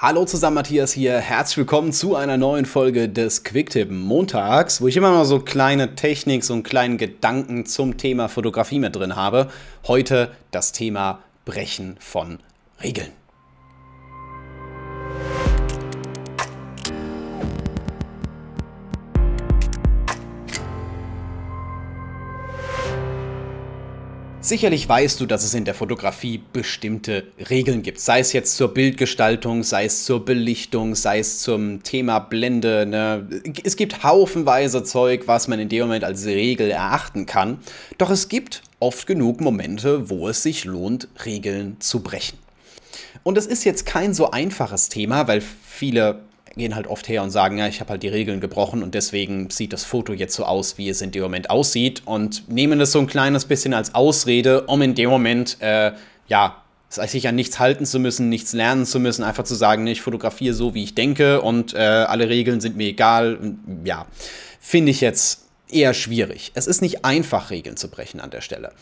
Hallo zusammen, Matthias hier. Herzlich willkommen zu einer neuen Folge des Quicktip Montags, wo ich immer mal so kleine Techniks so und kleinen Gedanken zum Thema Fotografie mit drin habe. Heute das Thema Brechen von Regeln. Sicherlich weißt du, dass es in der Fotografie bestimmte Regeln gibt, sei es jetzt zur Bildgestaltung, sei es zur Belichtung, sei es zum Thema Blende. Ne? Es gibt haufenweise Zeug, was man in dem Moment als Regel erachten kann. Doch es gibt oft genug Momente, wo es sich lohnt, Regeln zu brechen. Und es ist jetzt kein so einfaches Thema, weil viele gehen halt oft her und sagen, ja, ich habe halt die Regeln gebrochen und deswegen sieht das Foto jetzt so aus, wie es in dem Moment aussieht und nehmen das so ein kleines bisschen als Ausrede, um in dem Moment, äh, ja, sich an nichts halten zu müssen, nichts lernen zu müssen, einfach zu sagen, ich fotografiere so, wie ich denke und äh, alle Regeln sind mir egal. Ja, finde ich jetzt eher schwierig. Es ist nicht einfach, Regeln zu brechen an der Stelle.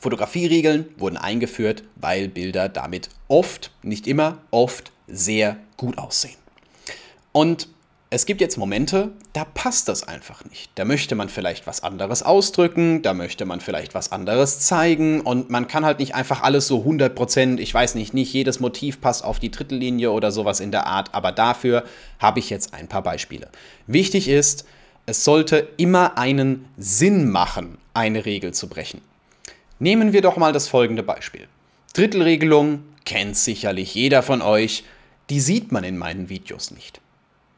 Fotografieregeln wurden eingeführt, weil Bilder damit oft, nicht immer, oft sehr gut aussehen. Und es gibt jetzt Momente, da passt das einfach nicht. Da möchte man vielleicht was anderes ausdrücken, da möchte man vielleicht was anderes zeigen und man kann halt nicht einfach alles so 100%, ich weiß nicht, nicht jedes Motiv passt auf die Drittellinie oder sowas in der Art, aber dafür habe ich jetzt ein paar Beispiele. Wichtig ist, es sollte immer einen Sinn machen, eine Regel zu brechen. Nehmen wir doch mal das folgende Beispiel. Drittelregelung kennt sicherlich jeder von euch, die sieht man in meinen Videos nicht.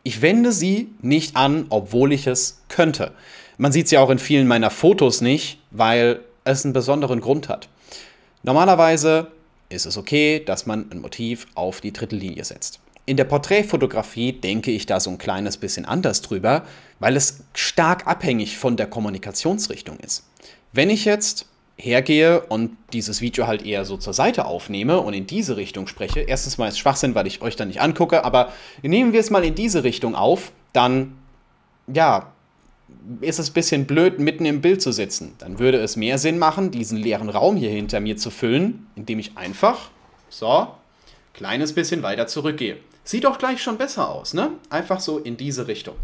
Ich wende sie nicht an, obwohl ich es könnte. Man sieht sie auch in vielen meiner Fotos nicht, weil es einen besonderen Grund hat. Normalerweise ist es okay, dass man ein Motiv auf die dritte Linie setzt. In der Porträtfotografie denke ich da so ein kleines bisschen anders drüber, weil es stark abhängig von der Kommunikationsrichtung ist. Wenn ich jetzt hergehe und dieses Video halt eher so zur Seite aufnehme und in diese Richtung spreche, erstens mal ist Schwachsinn, weil ich euch dann nicht angucke, aber nehmen wir es mal in diese Richtung auf, dann, ja, ist es ein bisschen blöd, mitten im Bild zu sitzen. Dann würde es mehr Sinn machen, diesen leeren Raum hier hinter mir zu füllen, indem ich einfach, so, kleines bisschen weiter zurückgehe. Sieht doch gleich schon besser aus, ne? Einfach so in diese Richtung.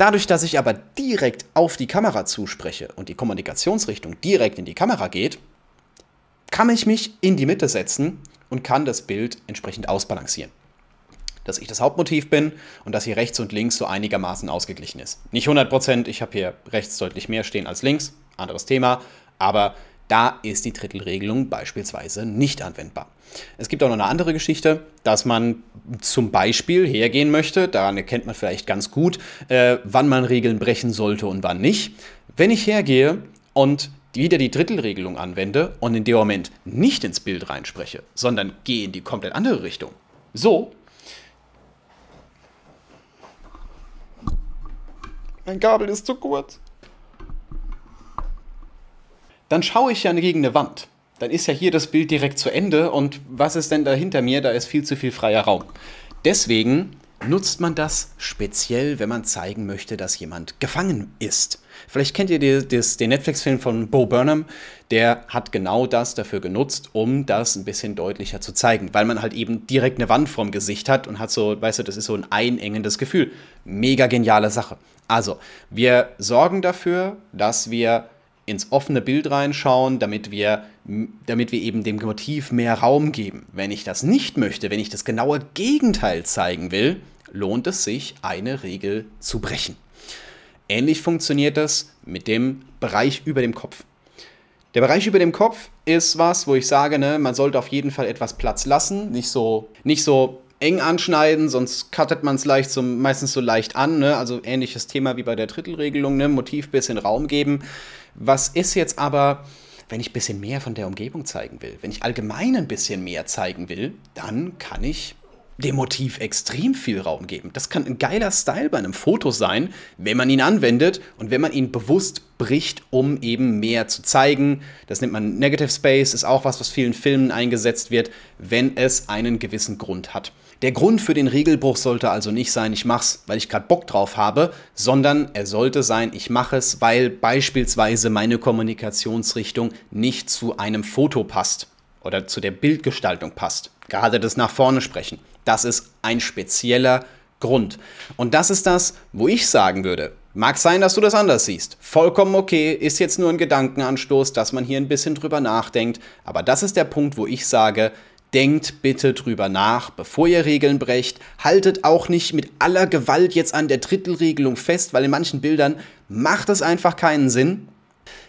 Dadurch, dass ich aber direkt auf die Kamera zuspreche und die Kommunikationsrichtung direkt in die Kamera geht, kann ich mich in die Mitte setzen und kann das Bild entsprechend ausbalancieren. Dass ich das Hauptmotiv bin und dass hier rechts und links so einigermaßen ausgeglichen ist. Nicht 100%, ich habe hier rechts deutlich mehr stehen als links, anderes Thema, aber da ist die Drittelregelung beispielsweise nicht anwendbar. Es gibt auch noch eine andere Geschichte, dass man zum Beispiel hergehen möchte, daran erkennt man vielleicht ganz gut, äh, wann man Regeln brechen sollte und wann nicht. Wenn ich hergehe und wieder die Drittelregelung anwende und in dem Moment nicht ins Bild reinspreche, sondern gehe in die komplett andere Richtung. So. Mein Gabel ist zu kurz dann schaue ich ja gegen eine Wand. Dann ist ja hier das Bild direkt zu Ende und was ist denn da hinter mir? Da ist viel zu viel freier Raum. Deswegen nutzt man das speziell, wenn man zeigen möchte, dass jemand gefangen ist. Vielleicht kennt ihr den Netflix-Film von Bo Burnham, der hat genau das dafür genutzt, um das ein bisschen deutlicher zu zeigen, weil man halt eben direkt eine Wand vorm Gesicht hat und hat so, weißt du, das ist so ein einengendes Gefühl. Mega geniale Sache. Also, wir sorgen dafür, dass wir ins offene Bild reinschauen, damit wir, damit wir eben dem Motiv mehr Raum geben. Wenn ich das nicht möchte, wenn ich das genaue Gegenteil zeigen will, lohnt es sich, eine Regel zu brechen. Ähnlich funktioniert das mit dem Bereich über dem Kopf. Der Bereich über dem Kopf ist was, wo ich sage, ne, man sollte auf jeden Fall etwas Platz lassen, nicht so, nicht so eng anschneiden, sonst cuttet man es leicht so, meistens so leicht an. Ne? Also ähnliches Thema wie bei der Drittelregelung, ne? Motiv bisschen Raum geben. Was ist jetzt aber, wenn ich ein bisschen mehr von der Umgebung zeigen will? Wenn ich allgemein ein bisschen mehr zeigen will, dann kann ich dem Motiv extrem viel Raum geben. Das kann ein geiler Style bei einem Foto sein, wenn man ihn anwendet und wenn man ihn bewusst bricht, um eben mehr zu zeigen. Das nennt man Negative Space, ist auch was, was vielen Filmen eingesetzt wird, wenn es einen gewissen Grund hat. Der Grund für den Regelbruch sollte also nicht sein, ich mach's, weil ich gerade Bock drauf habe, sondern er sollte sein, ich mache es, weil beispielsweise meine Kommunikationsrichtung nicht zu einem Foto passt oder zu der Bildgestaltung passt. Gerade das nach vorne sprechen. Das ist ein spezieller Grund. Und das ist das, wo ich sagen würde, mag sein, dass du das anders siehst. Vollkommen okay, ist jetzt nur ein Gedankenanstoß, dass man hier ein bisschen drüber nachdenkt. Aber das ist der Punkt, wo ich sage, Denkt bitte drüber nach, bevor ihr Regeln brecht. Haltet auch nicht mit aller Gewalt jetzt an der Drittelregelung fest, weil in manchen Bildern macht es einfach keinen Sinn.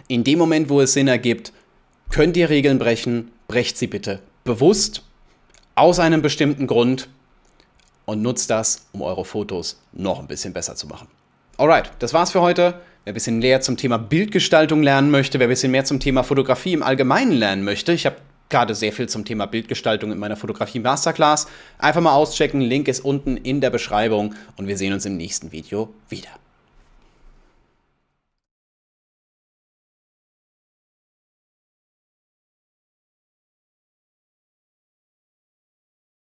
In dem Moment, wo es Sinn ergibt, könnt ihr Regeln brechen, brecht sie bitte bewusst aus einem bestimmten Grund und nutzt das, um eure Fotos noch ein bisschen besser zu machen. Alright, das war's für heute. Wer ein bisschen mehr zum Thema Bildgestaltung lernen möchte, wer ein bisschen mehr zum Thema Fotografie im Allgemeinen lernen möchte, ich habe gerade sehr viel zum Thema Bildgestaltung in meiner Fotografie Masterclass. Einfach mal auschecken, Link ist unten in der Beschreibung und wir sehen uns im nächsten Video wieder.